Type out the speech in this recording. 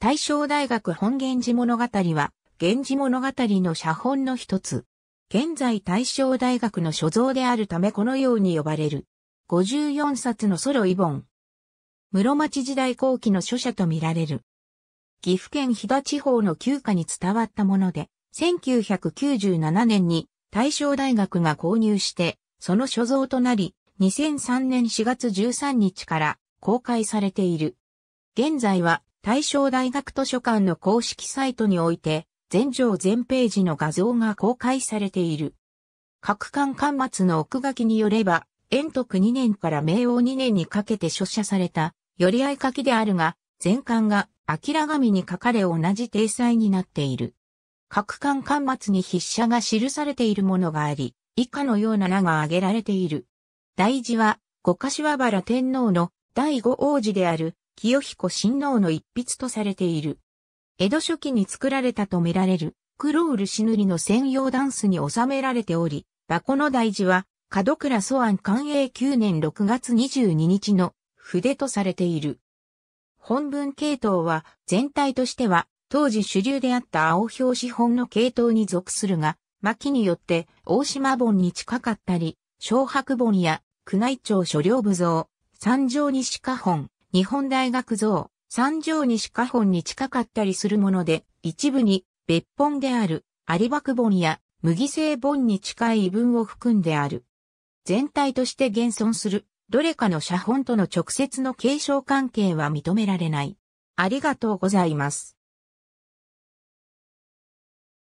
大正大学本源氏物語は、源氏物語の写本の一つ。現在大正大学の所蔵であるためこのように呼ばれる。54冊のソロイボン。室町時代後期の書写とみられる。岐阜県飛騨地方の旧家に伝わったもので、1997年に大正大学が購入して、その所蔵となり、2003年4月13日から公開されている。現在は大正大学図書館の公式サイトにおいて、全条全ページの画像が公開されている。各館巻末の奥書きによれば、円徳2年から明王2年にかけて書写された、寄り合い書きであるが、全巻が明神に書かれ同じ体裁になっている。各巻巻末に筆者が記されているものがあり、以下のような名が挙げられている。大事は、五柏原天皇の第五王子である清彦親王の一筆とされている。江戸初期に作られたとみられる、クロールし塗りの専用ダンスに収められており、箱の大事は、門倉祖安寛永9年6月22日の筆とされている。本文系統は全体としては当時主流であった青表紙本の系統に属するが、巻によって大島本に近かったり、小白本や宮内庁所領部像、三条西下本、日本大学像、三条西下本に近かったりするもので、一部に別本である有爆本や麦製本に近い異文を含んである。全体として現存する、どれかの写本との直接の継承関係は認められない。ありがとうございます。